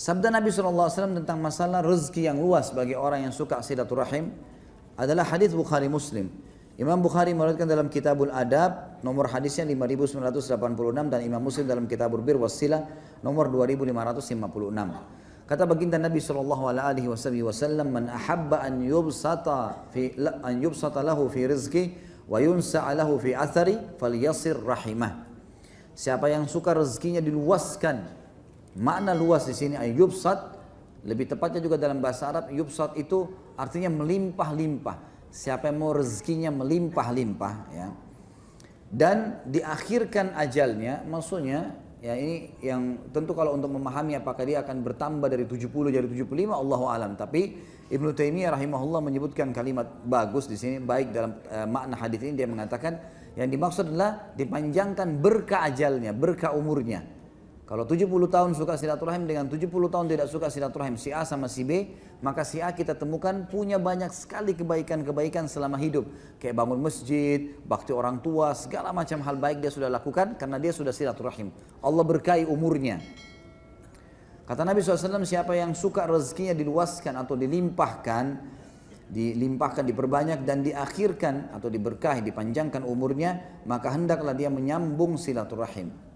Sabda Nabi SAW tentang masalah rezeki yang luas bagi orang yang suka silaturahim adalah hadis Bukhari Muslim. Imam Bukhari meriwayatkan dalam Kitabul Adab nomor hadisnya 5986 dan Imam Muslim dalam Kitabul Bir Wasila nomor 2556. Kata baginda Nabi sallallahu alaihi wasallam, "Man ahabba an yubsata fi an yubsata lahu fi rizqi wa yunsa'a lahu fi athari falyasir rahimah." Siapa yang suka rezekinya diluaskan Makna luas di sini ayub sat lebih tepatnya juga dalam bahasa Arab ayub sat itu artinya melimpah-limpah. Siapa yang mau rezekinya melimpah-limpah ya. Dan diakhirkan ajalnya maksudnya ya ini yang tentu kalau untuk memahami apakah dia akan bertambah dari 70 jadi 75 Allahu alam tapi Ibnu Taimiyah rahimahullah menyebutkan kalimat bagus di sini baik dalam e, makna hadis ini dia mengatakan yang dimaksud adalah dipanjangkan berkah ajalnya berkah umurnya kalau 70 tahun suka silaturahim dengan 70 tahun tidak suka silaturahim si A sama si B, maka si A kita temukan punya banyak sekali kebaikan-kebaikan selama hidup. Kayak bangun masjid, bakti orang tua, segala macam hal baik dia sudah lakukan karena dia sudah silaturahim. Allah berkahi umurnya. Kata Nabi SAW, siapa yang suka rezekinya diluaskan atau dilimpahkan, dilimpahkan, diperbanyak dan diakhirkan atau diberkahi, dipanjangkan umurnya, maka hendaklah dia menyambung silaturahim.